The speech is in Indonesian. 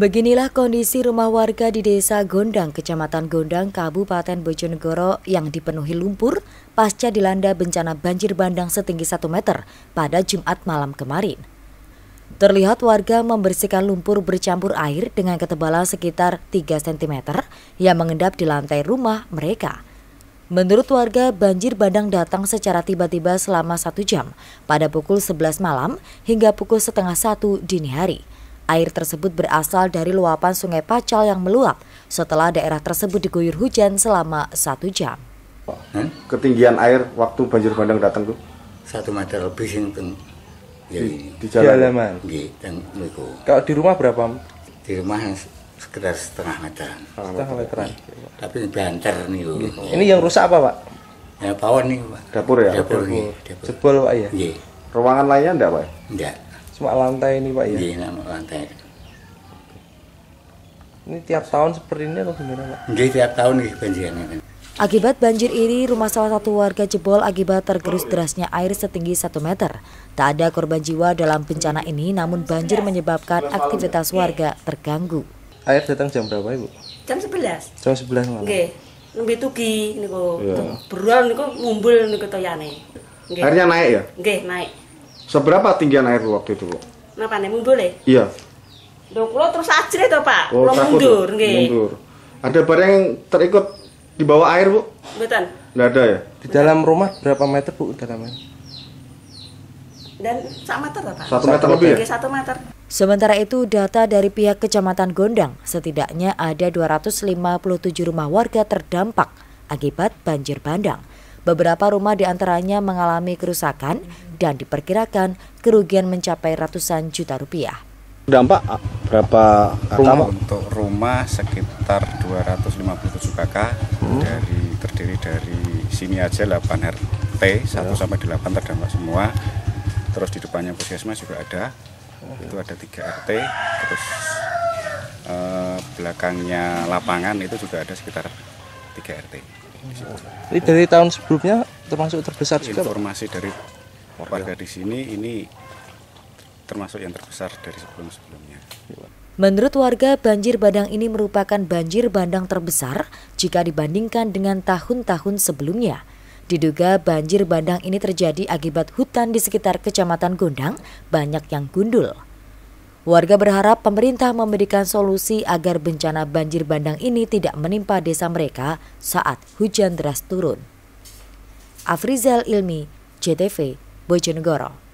Beginilah kondisi rumah warga di Desa Gondang, Kecamatan Gondang, Kabupaten Bojonegoro yang dipenuhi lumpur pasca dilanda bencana banjir bandang setinggi 1 meter pada Jumat malam kemarin. Terlihat warga membersihkan lumpur bercampur air dengan ketebalan sekitar 3 cm yang mengendap di lantai rumah mereka. Menurut warga, banjir bandang datang secara tiba-tiba selama satu jam pada pukul 11 malam hingga pukul setengah satu dini hari. Air tersebut berasal dari luapan sungai Pacal yang meluap setelah daerah tersebut diguyur hujan selama satu jam. Ketinggian air waktu banjir bandang datang tuh? Satu meter lebih sih ya, di, di jalan. Di jalan. Kalau di rumah berapa? Di rumah sekitar setengah meteran. Ah, setengah meteran. Tapi banter nih loh. Ini yang rusak apa pak? Ya pawon nih pak. Dapur ya. Dapur, Dapur. Dapur. Jebol pak ya. Iya. Ruangan lainnya enggak pak? Enggak cuma lantai ini pak ya iya lantai ini tiap tahun seperti ini atau gimana pak? Iya tiap tahun nih kan? Akibat banjir ini, rumah salah satu warga jebol akibat tergerus derasnya air setinggi 1 meter. Tak ada korban jiwa dalam bencana ini, namun banjir menyebabkan aktivitas warga terganggu. Air datang jam berapa, Ibu? Jam 11. Jam 11 malam. Nggih. Nembe tugi niku. Iya. Beruang niku ngumbul niku toyane. Airnya naik ya? Nggih, naik. Seberapa tinggian air waktu itu, Bu? Napa nih mundur le? Iya. Dok, lo terus ajre itu Pak. Oh, mundur nggih. Mundur. Ada barang yang terikut di bawah air, Bu? Betul. Tidak ada ya? Di dalam rumah berapa meter, Bu, dalamnya? Dan satu meter, Pak? Satu, meter lebih ya? Satu meter. Sementara itu, data dari pihak Kecamatan Gondang, setidaknya ada 257 rumah warga terdampak akibat banjir bandang. Beberapa rumah di antaranya mengalami kerusakan dan diperkirakan kerugian mencapai ratusan juta rupiah. Dampak berapa rumah? Untuk rumah sekitar 257 KK hmm. dari terdiri dari sini aja 8 RT 1 sampai 8 terdampak semua. Terus di depannya puskesmas juga ada. Itu ada 3 RT terus eh, belakangnya lapangan itu juga ada sekitar 3 RT. Jadi dari tahun sebelumnya termasuk terbesar juga. Informasi dari warga di sini ini termasuk yang terbesar dari sebelum-sebelumnya. Menurut warga, banjir bandang ini merupakan banjir bandang terbesar jika dibandingkan dengan tahun-tahun sebelumnya. Diduga banjir bandang ini terjadi akibat hutan di sekitar Kecamatan Gondang banyak yang gundul. Warga berharap pemerintah memberikan solusi agar bencana banjir bandang ini tidak menimpa desa mereka saat hujan deras turun. Afrizal Ilmi, JTV, Bojonegoro.